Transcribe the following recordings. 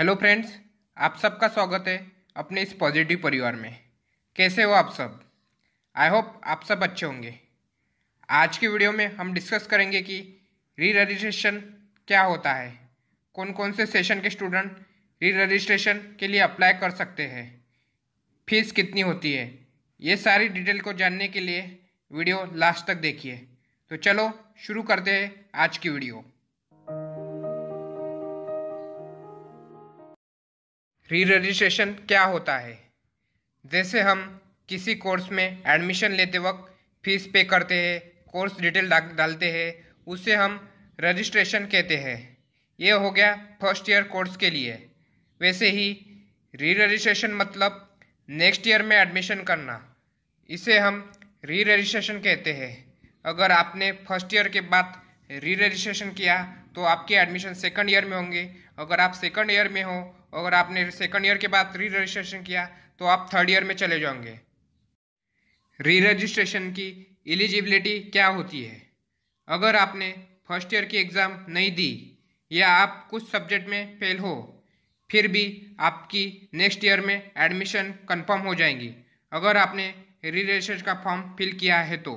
hello friends आप सबका स्वागत है अपने इस पॉजिटिव परिवार में कैसे हो आप सब आई होप आप सब अच्छे होंगे आज की वीडियो में हम डिस्कस करेंगे कि री रजिस्ट्रेशन क्या होता है कौन कौन से सेशन के स्टूडेंट री रजिस्ट्रेशन के लिए अप्लाई कर सकते हैं फीस कितनी होती है ये सारी डिटेल को जानने के लिए वीडियो लास्ट तक देखिए तो चलो शुरू करते हैं आज की वीडियो री रजिस्ट्रेशन क्या होता है जैसे हम किसी कोर्स में एडमिशन लेते वक्त फीस पे करते हैं कोर्स डिटेल डालते हैं उसे हम रजिस्ट्रेशन कहते हैं ये हो गया फर्स्ट ईयर कोर्स के लिए वैसे ही री रजिस्ट्रेशन मतलब नेक्स्ट ईयर में एडमिशन करना इसे हम री रजिस्ट्रेशन कहते हैं अगर आपने फर्स्ट ईयर के बाद री रजिस्ट्रेशन किया तो आपके एडमिशन सेकंड ईयर में होंगे अगर आप सेकंड ईयर में हो अगर आपने सेकेंड ईयर के बाद री रजिस्ट्रेशन किया तो आप थर्ड ईयर में चले जाओगे री रजिस्ट्रेशन की एलिजिबिलिटी क्या होती है अगर आपने फर्स्ट ईयर की एग्ज़ाम नहीं दी या आप कुछ सब्जेक्ट में फेल हो फिर भी आपकी नेक्स्ट ईयर में एडमिशन कंफर्म हो जाएंगी अगर आपने री रजिस्ट्रेशन का फॉर्म फिल किया है तो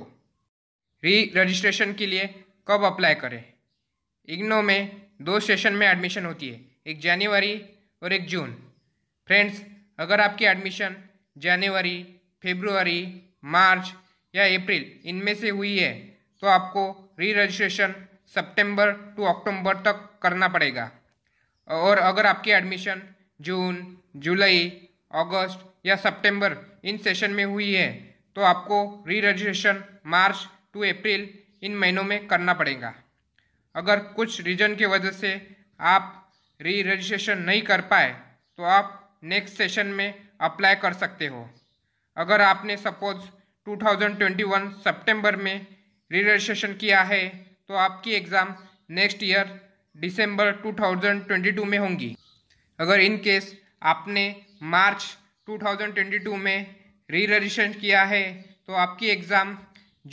री रजिस्ट्रेशन के लिए कब अप्लाई करें इग्नो में दो सेशन में एडमिशन होती है एक जनवरी और एक जून फ्रेंड्स अगर आपकी एडमिशन जनवरी फेब्रुवरी मार्च या अप्रैल इनमें से हुई है तो आपको री रजिस्ट्रेशन सेप्टेम्बर टू अक्टूबर तक करना पड़ेगा और अगर आपकी एडमिशन जून जुलाई अगस्त या सितंबर इन सेशन में हुई है तो आपको री रजिस्ट्रेशन मार्च टू अप्रैल इन महीनों में करना पड़ेगा अगर कुछ रीजन की वजह से आप री रजिस्ट्रेशन नहीं कर पाए तो आप नेक्स्ट सेशन में अप्लाई कर सकते हो अगर आपने सपोज 2021 सितंबर में री रजिस्ट्रेशन किया है तो आपकी एग्ज़ाम नेक्स्ट ईयर दिसंबर 2022 में होंगी अगर इन केस आपने मार्च 2022 में री रजिस्ट्रेशन किया है तो आपकी एग्ज़ाम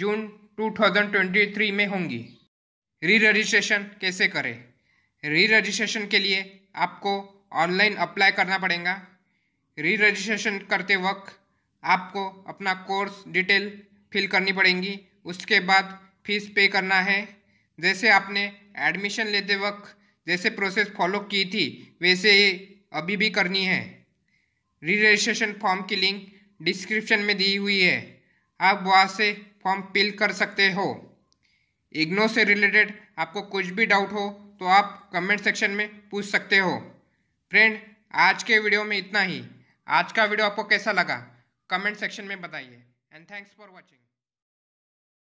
जून 2023 में होंगी री रजिस्ट्रेशन कैसे करें री रजिस्ट्रेशन के लिए आपको ऑनलाइन अप्लाई करना पड़ेगा री रजिस्ट्रेशन करते वक्त आपको अपना कोर्स डिटेल फिल करनी पड़ेगी उसके बाद फीस पे करना है जैसे आपने एडमिशन लेते वक्त जैसे प्रोसेस फॉलो की थी वैसे ही अभी भी करनी है री रजिस्ट्रेशन फॉर्म की लिंक डिस्क्रिप्शन में दी हुई है आप वहाँ से फॉर्म फिल कर सकते हो इग्नो से रिलेटेड आपको कुछ भी डाउट हो तो आप कमेंट सेक्शन में पूछ सकते हो फ्रेंड आज के वीडियो में इतना ही आज का वीडियो आपको कैसा लगा कमेंट सेक्शन में बताइए एंड थैंक्स फॉर वॉचिंग